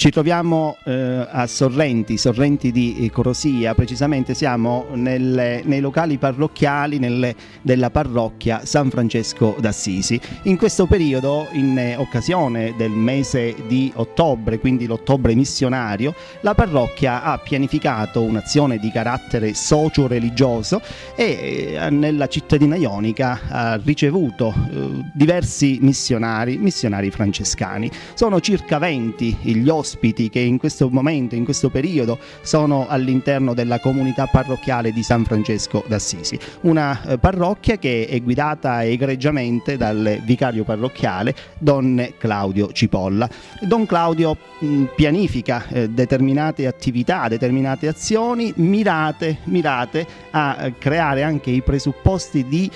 Ci troviamo eh, a Sorrenti, Sorrenti di eh, Corosia, precisamente siamo nelle, nei locali parrocchiali nelle, della parrocchia San Francesco d'Assisi. In questo periodo, in eh, occasione del mese di ottobre, quindi l'ottobre missionario, la parrocchia ha pianificato un'azione di carattere socio-religioso e eh, nella cittadina ionica ha ricevuto eh, diversi missionari, missionari francescani. Sono circa 20 gli ospiti ospiti che in questo momento, in questo periodo, sono all'interno della comunità parrocchiale di San Francesco d'Assisi, una eh, parrocchia che è guidata egregiamente dal vicario parrocchiale Don Claudio Cipolla. Don Claudio mm, pianifica eh, determinate attività, determinate azioni mirate, mirate a eh, creare anche i presupposti di,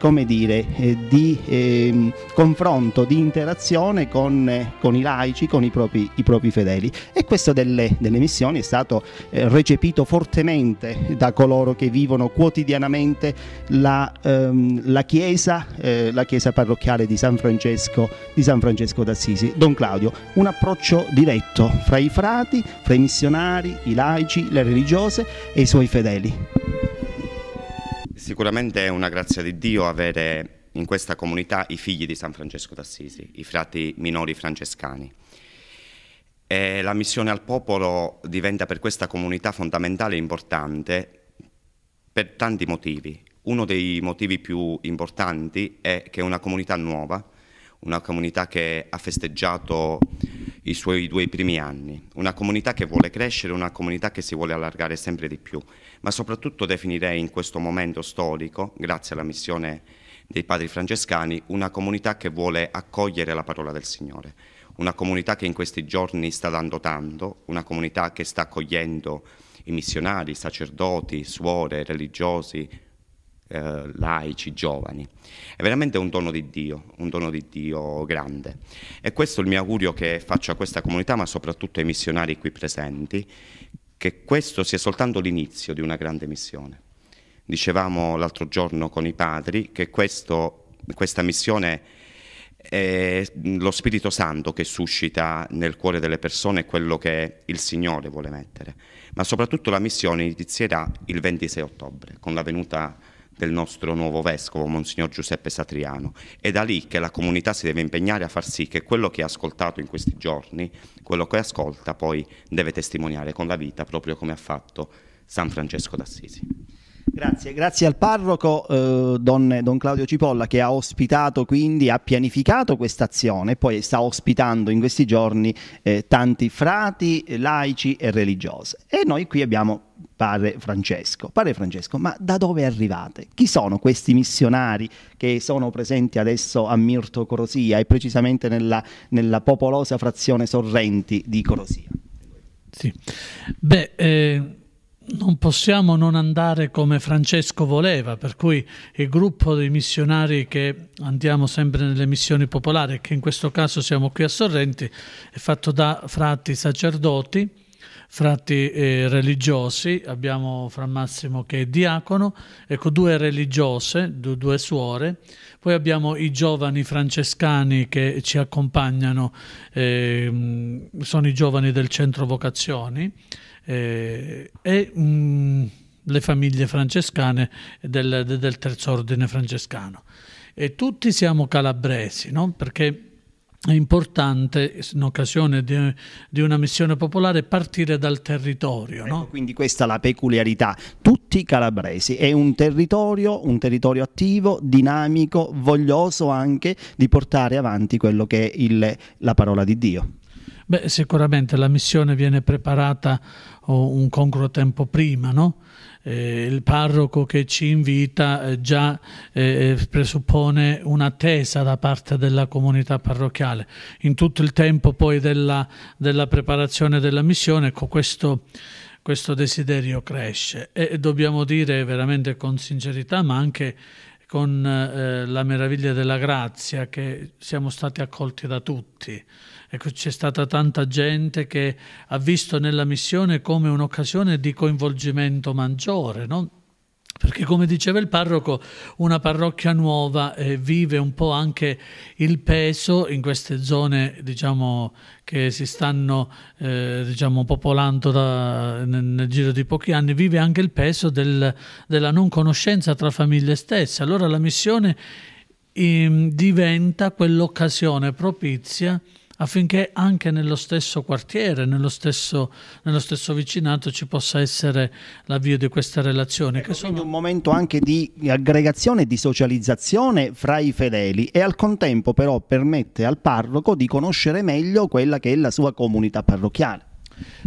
come dire, di ehm, confronto, di interazione con, con, i laici, con i propri, i propri fedeli e questo delle, delle missioni è stato eh, recepito fortemente da coloro che vivono quotidianamente la, ehm, la, chiesa, eh, la chiesa parrocchiale di San Francesco, di San Francesco d'Assisi. Don Claudio, un approccio diretto fra i frati, fra i missionari, i laici, le religiose e i suoi fedeli. Sicuramente è una grazia di Dio avere in questa comunità i figli di San Francesco d'Assisi, i frati minori francescani. E la missione al popolo diventa per questa comunità fondamentale e importante per tanti motivi. Uno dei motivi più importanti è che è una comunità nuova, una comunità che ha festeggiato i suoi due primi anni, una comunità che vuole crescere, una comunità che si vuole allargare sempre di più, ma soprattutto definirei in questo momento storico, grazie alla missione dei padri francescani, una comunità che vuole accogliere la parola del Signore una comunità che in questi giorni sta dando tanto, una comunità che sta accogliendo i missionari, i sacerdoti, suore, religiosi, eh, laici, giovani. È veramente un dono di Dio, un dono di Dio grande. E questo è il mio augurio che faccio a questa comunità, ma soprattutto ai missionari qui presenti, che questo sia soltanto l'inizio di una grande missione. Dicevamo l'altro giorno con i padri che questo, questa missione è lo Spirito Santo che suscita nel cuore delle persone quello che il Signore vuole mettere, ma soprattutto la missione inizierà il 26 ottobre con la venuta del nostro nuovo vescovo, Monsignor Giuseppe Satriano. È da lì che la comunità si deve impegnare a far sì che quello che ha ascoltato in questi giorni, quello che ascolta, poi deve testimoniare con la vita, proprio come ha fatto San Francesco d'Assisi. Grazie, grazie al parroco eh, don, don, Claudio Cipolla che ha ospitato quindi, ha pianificato questa azione e poi sta ospitando in questi giorni eh, tanti frati, laici e religiosi. E noi qui abbiamo Padre Francesco. Padre Francesco, ma da dove arrivate? Chi sono questi missionari che sono presenti adesso a Mirto Corosia e precisamente nella, nella popolosa frazione Sorrenti di Corosia? Sì, beh... Eh non possiamo non andare come Francesco voleva, per cui il gruppo dei missionari che andiamo sempre nelle missioni popolari, che in questo caso siamo qui a Sorrenti, è fatto da frati sacerdoti, frati eh, religiosi, abbiamo Fra Massimo che è diacono, ecco due religiose, due, due suore, poi abbiamo i giovani francescani che ci accompagnano, eh, sono i giovani del centro vocazioni, eh, e mh, le famiglie francescane del, del terzo ordine francescano. E tutti siamo calabresi, no? perché è importante in occasione di, di, una missione popolare partire dal territorio. Ecco, Quindi questa è la peculiarità. Tutti calabresi, è un territorio, un territorio attivo, dinamico, voglioso anche di portare avanti quello che è il, la parola di Dio. Beh, sicuramente la missione viene preparata oh, un congruo tempo prima, no? Eh, il parroco che ci invita eh, già eh, eh, presuppone un'attesa da parte della comunità parrocchiale. In tutto il tempo poi della, della preparazione della missione, ecco, questo, questo desiderio cresce e dobbiamo dire veramente con sincerità, ma anche con eh, la meraviglia della grazia che siamo stati accolti da tutti. Ecco, c'è stata tanta gente che ha visto nella missione come un'occasione di coinvolgimento maggiore, no? Perché come diceva il parroco, una parrocchia nuova eh, vive un po' anche il peso in queste zone diciamo, che si stanno eh, diciamo, popolando da, nel, nel, giro di pochi anni, vive anche il peso del, della non conoscenza tra famiglie stesse. Allora la missione eh, diventa quell'occasione propizia affinché anche nello stesso quartiere, nello stesso, nello stesso vicinato ci possa essere l'avvio di queste relazioni. Ecco, che sono un momento anche di aggregazione e di socializzazione fra i fedeli e al contempo però permette al parroco di conoscere meglio quella che è la sua comunità parrocchiale.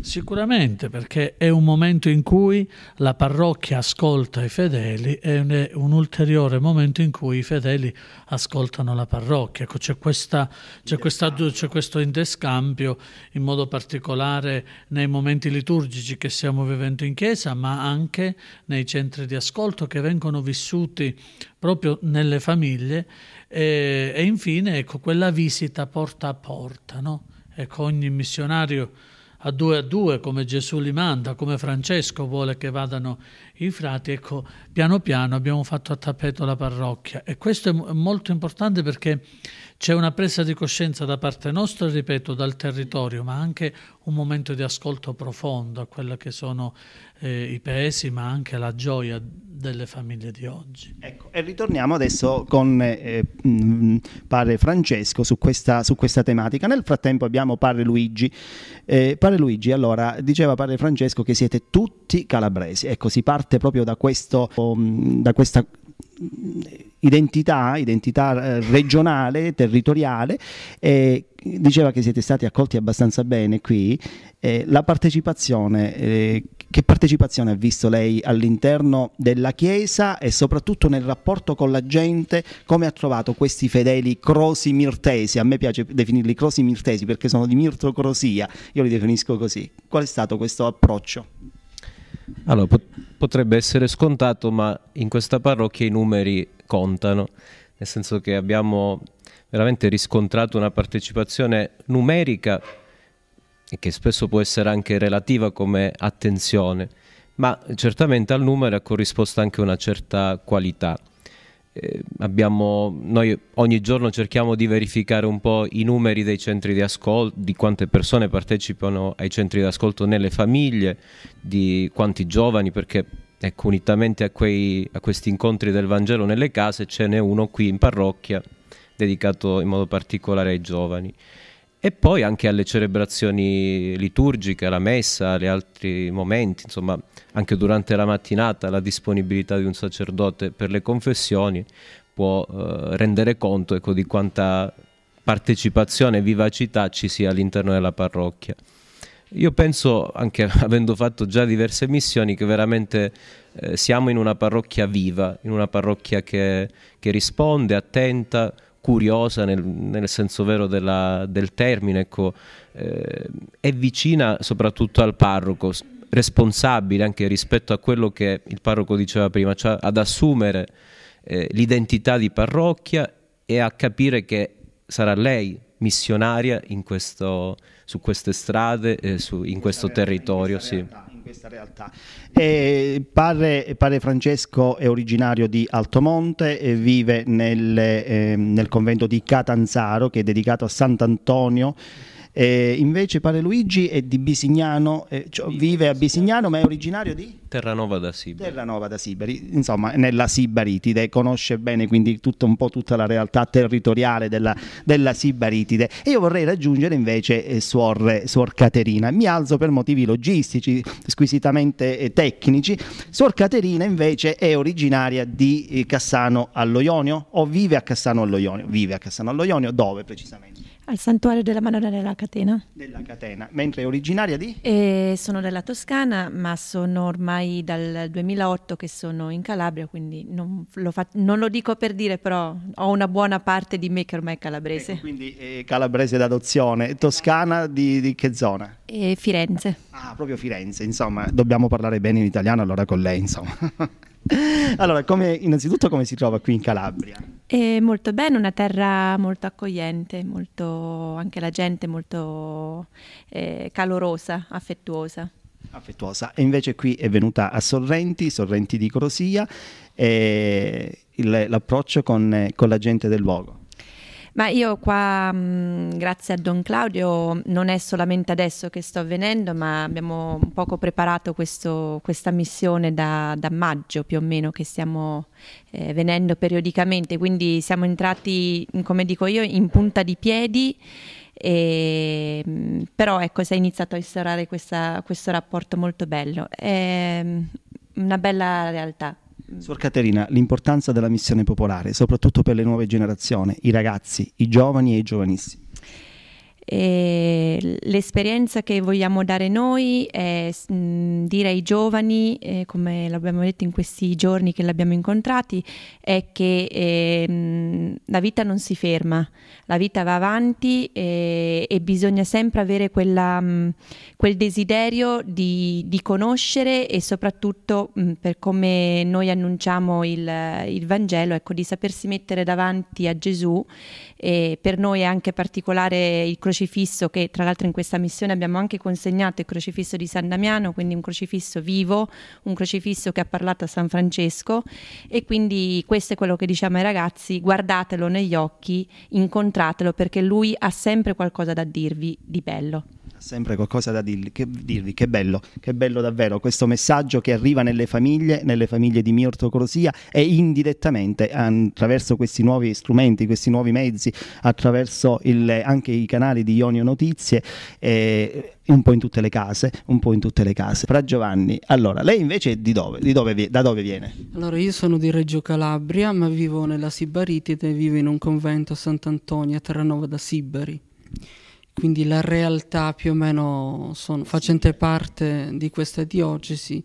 Sicuramente perché è un momento in cui la parrocchia ascolta i fedeli e un ulteriore momento in cui i fedeli ascoltano la parrocchia. Ecco, c'è, questa, c'è, questa, c'è, questo intescambio in modo particolare nei momenti liturgici che stiamo vivendo in chiesa, ma anche nei centri di ascolto che vengono vissuti proprio nelle famiglie e, e infine ecco, quella visita porta a porta. No? Ecco, ogni missionario a due a due come Gesù li manda, come Francesco vuole che vadano i frati, ecco, piano piano abbiamo fatto a tappeto la parrocchia e questo è molto importante perché c'è una presa di coscienza da parte nostra, ripeto, dal territorio, ma anche un momento di ascolto profondo a quelli che sono eh, i paesi, ma anche la gioia delle famiglie di oggi. Ecco, e ritorniamo adesso con eh, mh, mm, padre Francesco su questa, su questa, tematica. Nel frattempo abbiamo padre Luigi. Eh, padre Luigi, allora, diceva padre Francesco che siete tutti calabresi, ecco, si parte parte proprio da, questo, um, da questa mm, identità, identità eh, regionale, territoriale, eh, diceva che siete stati accolti abbastanza bene qui, eh, la partecipazione, eh, che partecipazione ha visto lei all'interno della Chiesa e soprattutto nel rapporto con la gente, come ha trovato questi fedeli crosi mirtesi, a me piace definirli crosi mirtesi perché sono di mirto crosia, io li definisco così, qual è stato questo approccio? Allora, potrebbe essere scontato, ma in questa parrocchia i numeri contano, nel senso che abbiamo veramente riscontrato una partecipazione numerica che spesso può essere anche relativa come attenzione, ma certamente al numero è corrisposta anche una certa qualità eh, abbiamo, noi ogni giorno cerchiamo di verificare un po' i numeri dei centri di ascolto, di quante persone partecipano ai centri di ascolto nelle famiglie, di quanti giovani, perché ecco, unitamente a, quei, a questi incontri del Vangelo nelle case ce n'è uno qui in parrocchia dedicato in modo particolare ai giovani e poi anche alle celebrazioni liturgiche, alla messa, agli altri momenti, insomma anche durante la mattinata la disponibilità di un sacerdote per le confessioni può eh, rendere conto ecco, di quanta partecipazione e vivacità ci sia all'interno della parrocchia. Io penso, anche avendo fatto già diverse missioni, che veramente eh, siamo in una parrocchia viva, in una parrocchia che, che risponde, attenta, curiosa nel, nel senso vero della, del termine, ecco, eh, è vicina soprattutto al parroco, responsabile anche rispetto a quello che il parroco diceva prima, cioè ad assumere eh, l'identità di parrocchia e a capire che sarà lei missionaria questo, su queste strade, eh, su, in questo territorio. Sì in questa realtà. Eh, padre, padre, Francesco è originario di Altomonte e vive nel, eh, nel convento di Catanzaro che è dedicato a Sant'Antonio eh, invece Pare Luigi è di Bisignano, eh, cioè vive a Bisignano ma è originario di? Terranova da Sibari. Terranova da Sibari, insomma nella Sibaritide, conosce bene quindi tutto, un po' tutta la realtà territoriale della, della Sibaritide. E io vorrei raggiungere invece eh, suor, suor, Caterina. Mi alzo per motivi logistici, squisitamente eh, tecnici. Suor Caterina invece è originaria di eh, Cassano allo Ionio o vive a Cassano allo Ionio? Vive a Cassano allo Ionio, dove precisamente? al santuario della Madonna della Catena. Della Catena, mentre è originaria di? E sono della Toscana, ma sono ormai dal 2008 che sono in Calabria, quindi non lo, non lo dico per dire, però ho una buona parte di me che ormai è calabrese. Ecco, quindi è calabrese d'adozione. Toscana di, di, che zona? E Firenze. Ah, proprio Firenze, insomma, dobbiamo parlare bene in italiano allora con lei, insomma. allora, come, innanzitutto come si trova qui in Calabria? E molto bene, una terra molto accogliente, molto, anche la gente molto eh, calorosa, affettuosa. Affettuosa. E invece qui è venuta a Sorrenti, Sorrenti di Crosia, e eh, l'approccio con, eh, con la gente del luogo. Ma io qua, mh, mm, grazie a Don Claudio, non è solamente adesso che sto venendo, ma abbiamo un poco preparato questo, questa missione da, da, maggio più o meno che stiamo eh, venendo periodicamente, quindi siamo entrati, come dico io, in punta di piedi. E, mm, però ecco, si è iniziato a instaurare questa, questo rapporto molto bello. È mm, una bella realtà. Mm. Suor Caterina, l'importanza della missione popolare, soprattutto per le nuove generazioni, i ragazzi, i giovani e i giovanissimi. E l'esperienza che vogliamo dare noi è dire ai giovani, eh, come l'abbiamo detto in questi giorni che l'abbiamo incontrati, è che eh, la vita non si ferma, la vita va avanti e, e bisogna sempre avere quella, mh, quel desiderio di, di, conoscere e soprattutto per come noi annunciamo il, il Vangelo, ecco, di sapersi mettere davanti a Gesù e per noi è anche particolare il crocifisso che tra l'altro in questa missione abbiamo anche consegnato il crocifisso di San Damiano, quindi un crocifisso vivo, un crocifisso che ha parlato a San Francesco e quindi questo è quello che diciamo ai ragazzi, guardatelo negli occhi, incontratelo perché lui ha sempre qualcosa da dirvi di bello sempre qualcosa da dirvi che, dirvi. che, bello, che bello davvero questo messaggio che arriva nelle famiglie, nelle famiglie di Mirto Crosia e indirettamente attraverso questi nuovi strumenti, questi nuovi mezzi ragazzi attraverso il, anche i canali di Ionio Notizie eh, un po' in tutte le case, un po' in tutte le case. Fra Giovanni, allora, lei invece di dove, di dove, da dove viene? Allora, io sono di Reggio Calabria, ma vivo nella Sibaritide, vivo in un convento a Sant'Antonio, a Terranova da Sibari. Quindi la realtà più o meno sono, facente parte di questa diocesi,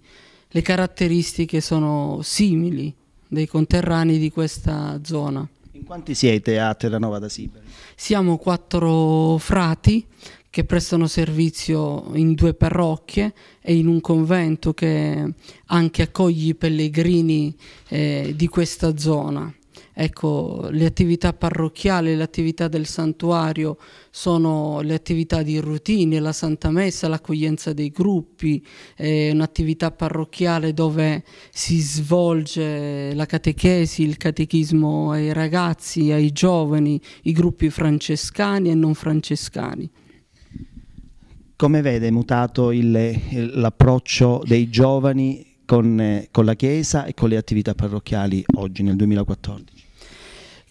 le caratteristiche sono simili dei conterranei di questa zona. Quanti siete a Terranova da Siberi? Siamo quattro frati che prestano servizio in due parrocchie e in un convento che anche accoglie i pellegrini eh, di questa zona. Ecco, le attività parrocchiali, le attività del santuario sono le attività di routine, la Santa Messa, l'accoglienza dei gruppi, è un'attività parrocchiale dove si svolge la catechesi, il catechismo ai ragazzi, ai giovani, i gruppi francescani e non francescani. Come vede è mutato l'approccio dei giovani con, eh, con la Chiesa e con le attività parrocchiali oggi nel 2014?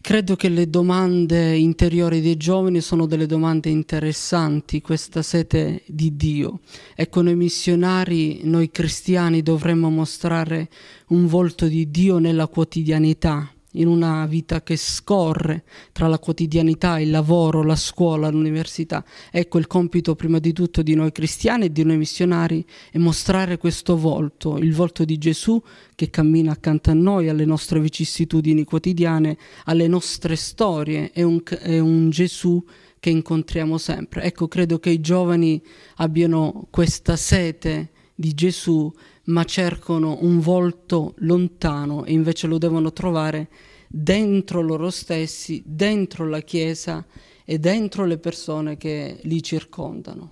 Credo che le domande interiori dei giovani sono delle domande interessanti, questa sete di Dio. Ecco, noi missionari, noi cristiani dovremmo mostrare un volto di Dio nella quotidianità, in una vita che scorre tra la quotidianità, il lavoro, la scuola, l'università. Ecco il compito prima di tutto di noi cristiani e di noi missionari è mostrare questo volto, il volto di Gesù che cammina accanto a noi, alle nostre vicissitudini quotidiane, alle nostre storie. È un, è un Gesù che incontriamo sempre. Ecco, credo che i giovani abbiano questa sete di Gesù ma cercano un volto lontano e invece lo devono trovare dentro loro stessi, dentro la Chiesa e dentro le persone che li circondano.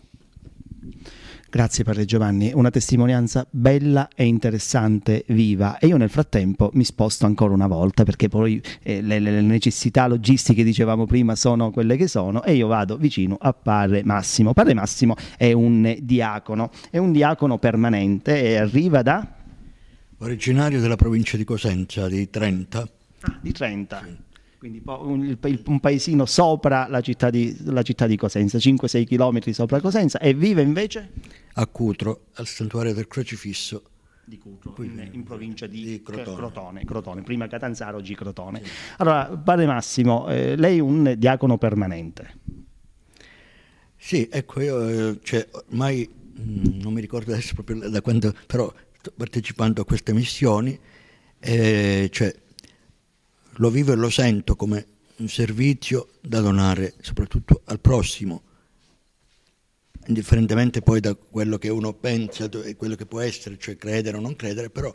Grazie Padre Giovanni, una testimonianza bella e interessante, viva. E io nel frattempo mi sposto ancora una volta perché poi eh, le, le, necessità logistiche, dicevamo prima, sono quelle che sono e io vado vicino a Padre Massimo. Padre Massimo è un diacono, è un diacono permanente e arriva da... Originario della provincia di Cosenza, di Trenta. Ah, di Trenta. Sì quindi un, un paesino sopra la città di, la città di Cosenza, 5-6 km sopra Cosenza, e vive invece? A Cutro, al santuario del Crocifisso, di Cutro, in, in, provincia di, di Crotone. Crotone, Crotone. prima Catanzaro, oggi Crotone. Sì. Allora, padre Massimo, eh, lei è un diacono permanente. Sì, ecco, io eh, cioè, ormai mm, non mi ricordo adesso proprio da quando, però partecipando a queste missioni, eh, cioè, lo vivo e lo sento come un servizio da donare soprattutto al prossimo, indifferentemente poi da quello che uno pensa e quello che può essere, cioè credere o non credere, però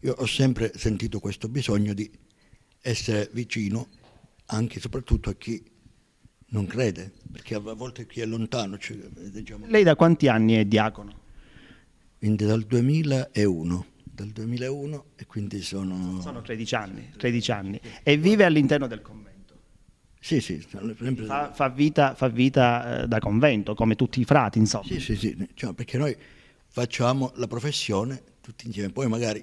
io ho sempre sentito questo bisogno di essere vicino anche e soprattutto a chi non crede, perché a volte chi è lontano. Cioè, diciamo... Lei da quanti anni è diacono? Quindi dal 2001 dal 2001 e quindi sono... Sono 13 anni, 13 anni. e vive all'interno del convento. Sì, sì, sempre... fa, fa, vita, fa vita eh, da convento, come tutti i frati, insomma. Sì, sì, sì, cioè, perché noi facciamo la professione tutti insieme, poi magari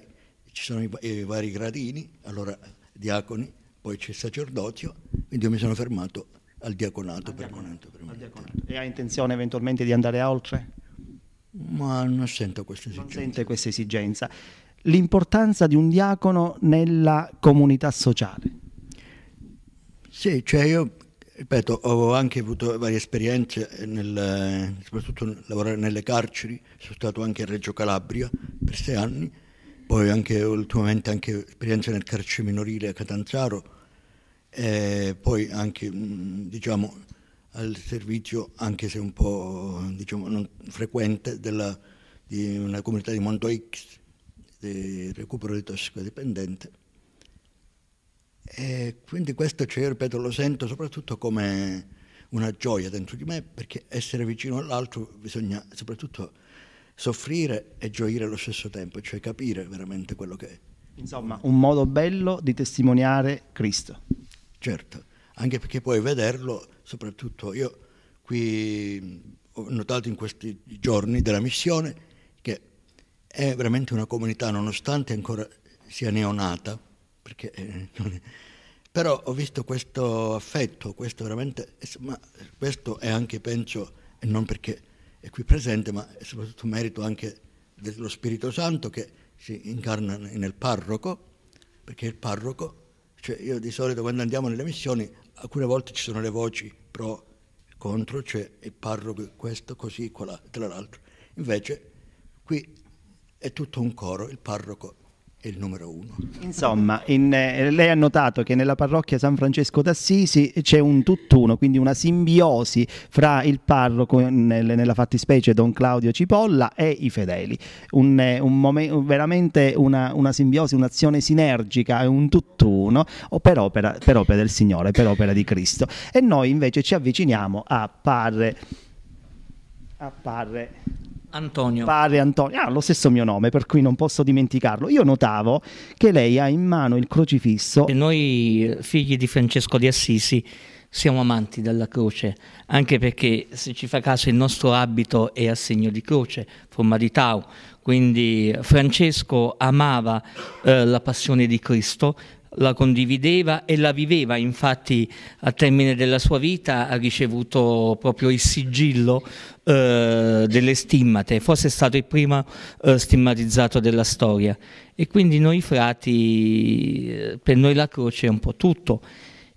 ci sono i, i vari gradini, allora diaconi, poi c'è il sacerdozio, quindi io mi sono fermato al diaconato, al diaconato, per al diaconato. E ha intenzione eventualmente di andare oltre? Ma non sento questa esigenza. Non sente questa esigenza l'importanza di un diacono nella comunità sociale. Sì, cioè io ripeto, ho anche avuto varie esperienze, nel, soprattutto lavorare nelle carceri, sono stato anche a Reggio Calabria per sei anni, poi anche ultimamente anche esperienze nel carcere minorile a Catanzaro, e poi anche diciamo al servizio, anche se un po' diciamo, non frequente, della, di una comunità di Mondo X di recupero di tossicodipendente. E quindi questo cioè, io ripeto, lo sento soprattutto come una gioia dentro di me, perché essere vicino all'altro bisogna soprattutto soffrire e gioire allo stesso tempo, cioè capire veramente quello che è. Insomma, un modo bello di testimoniare Cristo. Certo, anche perché puoi vederlo, soprattutto io qui ho notato in questi giorni della missione, è veramente una comunità, nonostante ancora sia neonata, perché, eh, è... però ho visto questo affetto, questo veramente, ma questo è anche, penso, e non perché è qui presente, ma è soprattutto merito anche dello Spirito Santo che si incarna nel parroco, perché il parroco, cioè io di solito quando andiamo nelle missioni, alcune volte ci sono le voci pro, contro, cioè il parroco questo, così, quella, tra l'altro. Invece qui è tutto un coro, il parroco è il numero uno. Insomma, in, eh, lei ha notato che nella parrocchia San Francesco d'Assisi c'è un tutt'uno, quindi una simbiosi fra il parroco, nel, nella fattispecie Don Claudio Cipolla, e i fedeli. Un, eh, un veramente una, una simbiosi, un'azione sinergica, è un tutt'uno per opera, per opera del Signore, per opera di Cristo. E noi invece ci avviciniamo a Parre. A Parre Antonio. Pare Antonio. Ah, lo stesso mio nome, per cui non posso dimenticarlo. Io notavo che lei ha in mano il crocifisso. E noi, figli di Francesco di Assisi, siamo amanti della croce, anche perché se ci fa caso il nostro abito è a segno di croce, forma di tau, quindi Francesco amava eh, la passione di Cristo la condivideva e la viveva, infatti a termine della sua vita ha ricevuto proprio il sigillo eh, delle stimmate, forse è stato il primo eh, stigmatizzato della storia e quindi noi frati, eh, per noi la croce è un po' tutto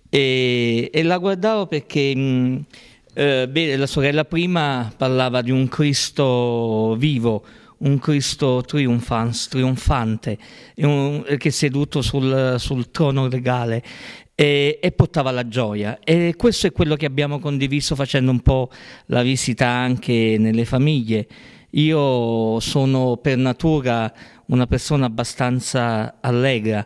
e, e la guardavo perché... Mh, mm, eh, beh, la sorella prima parlava di un Cristo vivo, un Cristo trionfante che è seduto sul, sul trono regale e, e, portava la gioia. E questo è quello che abbiamo condiviso facendo un po' la visita anche nelle famiglie. Io sono per natura una persona abbastanza allegra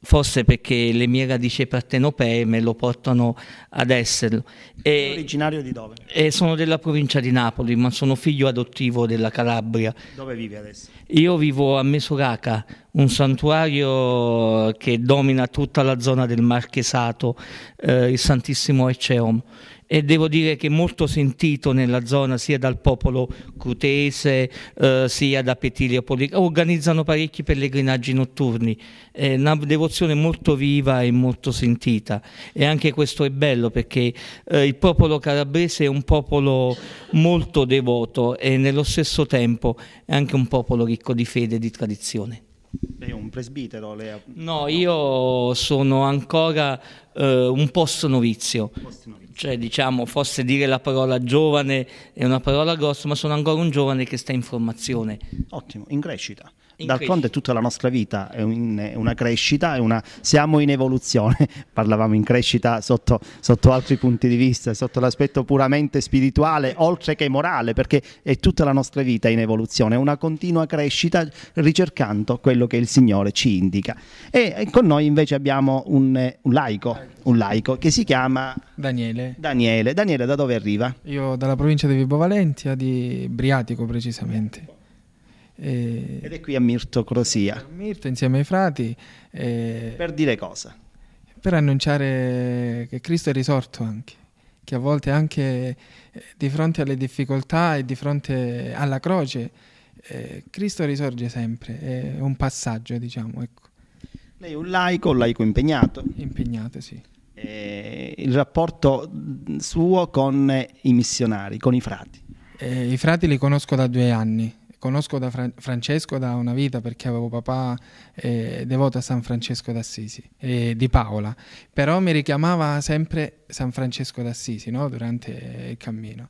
forse perché le mie radici partenopee me lo portano ad esserlo. E, originario di dove? E sono della provincia di Napoli, ma sono figlio adottivo della Calabria. Dove vivi adesso? Io vivo a Mesuraca, un santuario che domina tutta la zona del Marchesato, eh, il Santissimo Ecceomo e devo dire che molto sentito nella zona sia dal popolo crutese eh, sia da Petilio organizzano parecchi pellegrinaggi notturni, è una devozione molto viva e molto sentita e anche questo è bello perché eh, il popolo calabrese è un popolo molto devoto e nello stesso tempo è anche un popolo ricco di fede e di tradizione. Lei è un presbitero? Lei ha... No, io sono ancora eh, un post novizio. Post -novizio cioè diciamo fosse dire la parola giovane è una parola grossa, ma sono ancora un giovane che sta in formazione. Ottimo, in crescita. D'altronde tutta la nostra vita è, un, una crescita, è una, siamo in evoluzione, parlavamo in crescita sotto, sotto altri punti di vista, sotto l'aspetto puramente spirituale, oltre che morale, perché è tutta la nostra vita in evoluzione, è una continua crescita ricercando quello che il Signore ci indica. E con noi invece abbiamo un, un laico, un laico che si chiama Daniele Daniele. Daniele. da dove arriva? Io dalla provincia di Vibo Valentia, di Briatico precisamente. E... Ed è qui a Mirto Crosia. A Mirto insieme ai frati. E... Per dire cosa? Per annunciare che Cristo è risorto anche, che a volte anche eh, di fronte alle difficoltà e di fronte alla croce, eh, Cristo risorge sempre, è un passaggio diciamo. Ecco. Lei è un laico, un laico impegnato? Impegnato, sì eh, il rapporto suo con i missionari, con i frati. Eh, I frati li conosco da due anni, conosco da Fra Francesco da una vita perché avevo papà eh, devoto a San Francesco d'Assisi, eh, di Paola, però mi richiamava sempre San Francesco d'Assisi no? durante il cammino.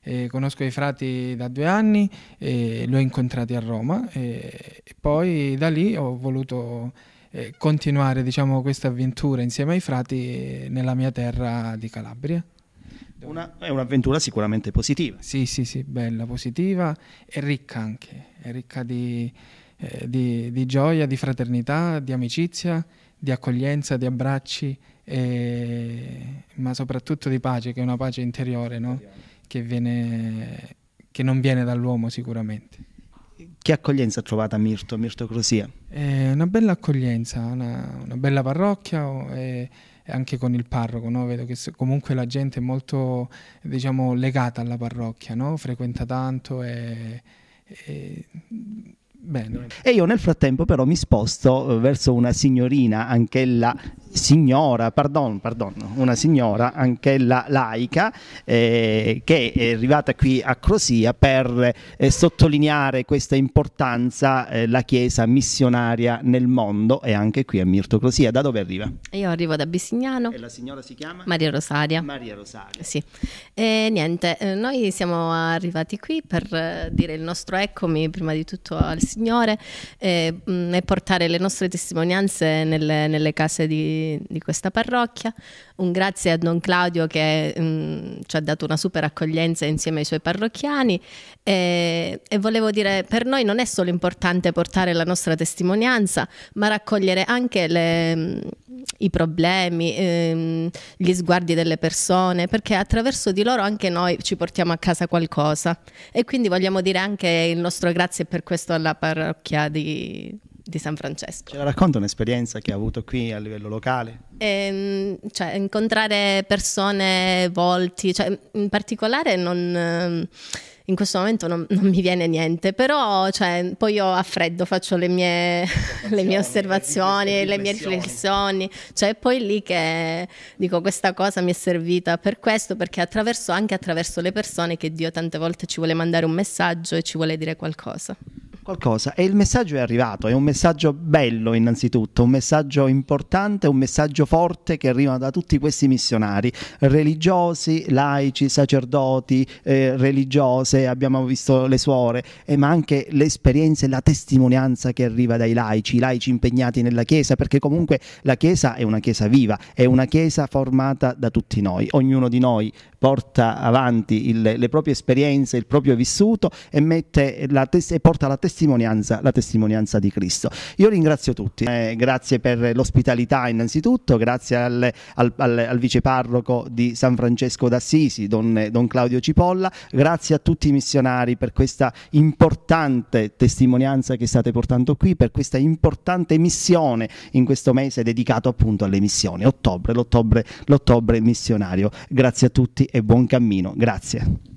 Eh, conosco i frati da due anni, eh, li ho incontrati a Roma eh, e poi da lì ho voluto eh, continuare diciamo, questa avventura insieme ai frati eh, nella mia terra di Calabria. Una, è un'avventura sicuramente positiva. Sì, sì, sì, bella, positiva e ricca anche, è ricca di, eh, di, di gioia, di fraternità, di amicizia, di accoglienza, di abbracci, e, eh, ma soprattutto di pace, che è una pace interiore, no? che, viene, che non viene dall'uomo sicuramente. Che accoglienza ha trovato a Mirto, Mirto Crosia? Eh, una bella accoglienza, una, una bella parrocchia eh, anche con il parroco, no? vedo che comunque la gente è molto diciamo, legata alla parrocchia, no? frequenta tanto e, e Bene. E io nel frattempo però mi sposto eh, verso una signorina, anch'ella signora, pardon, pardon, una signora, anch'ella laica, eh, che è arrivata qui a Crosia per eh, sottolineare questa importanza eh, la Chiesa missionaria nel mondo e anche qui a Mirto Crosia. Da dove arriva? Io arrivo da Bissignano. E la signora si chiama? Maria Rosaria. Maria Rosaria. Sì. E niente, eh, noi siamo arrivati qui per eh, dire il nostro eccomi prima di tutto al Signore Signore e, eh, mh, mm, e portare le nostre testimonianze nelle, nelle case di, di, questa parrocchia. Un grazie a Don Claudio che mh, mm, ci ha dato una super accoglienza insieme ai suoi parrocchiani e, e volevo dire per noi non è solo importante portare la nostra testimonianza ma raccogliere anche le mm, i problemi, ehm, gli sguardi delle persone, perché attraverso di loro anche noi ci portiamo a casa qualcosa e quindi vogliamo dire anche il nostro grazie per questo alla parrocchia di, di San Francesco. Ce la racconta un'esperienza che ha avuto qui a livello locale? E, ehm, cioè, incontrare persone, volti, cioè, in particolare non... Eh, in questo momento non, non mi viene niente, però cioè, poi io a freddo faccio le mie, le mie osservazioni, le mie riflessioni, cioè è poi lì che dico questa cosa mi è servita per questo, perché attraverso, anche attraverso le persone che Dio tante volte ci vuole mandare un messaggio e ci vuole dire qualcosa qualcosa. E il messaggio è arrivato, è un messaggio bello innanzitutto, un messaggio importante, un messaggio forte che arriva da tutti questi missionari, religiosi, laici, sacerdoti, eh, religiose, abbiamo visto le suore, eh, ma anche l'esperienza e la testimonianza che arriva dai laici, i laici impegnati nella Chiesa, perché comunque la Chiesa è una Chiesa viva, è una Chiesa formata da tutti noi, ognuno di noi porta avanti il, le proprie esperienze, il proprio vissuto e, mette la e porta la testimonianza testimonianza, la testimonianza di Cristo. Io ringrazio tutti, eh, grazie per l'ospitalità innanzitutto, grazie al, al, al, al viceparroco di San Francesco d'Assisi, don, don Claudio Cipolla, grazie a tutti i missionari per questa importante testimonianza che state portando qui, per questa importante missione in questo mese dedicato appunto alle missioni, ottobre, l'ottobre, l'ottobre missionario. Grazie a tutti e buon cammino. Grazie.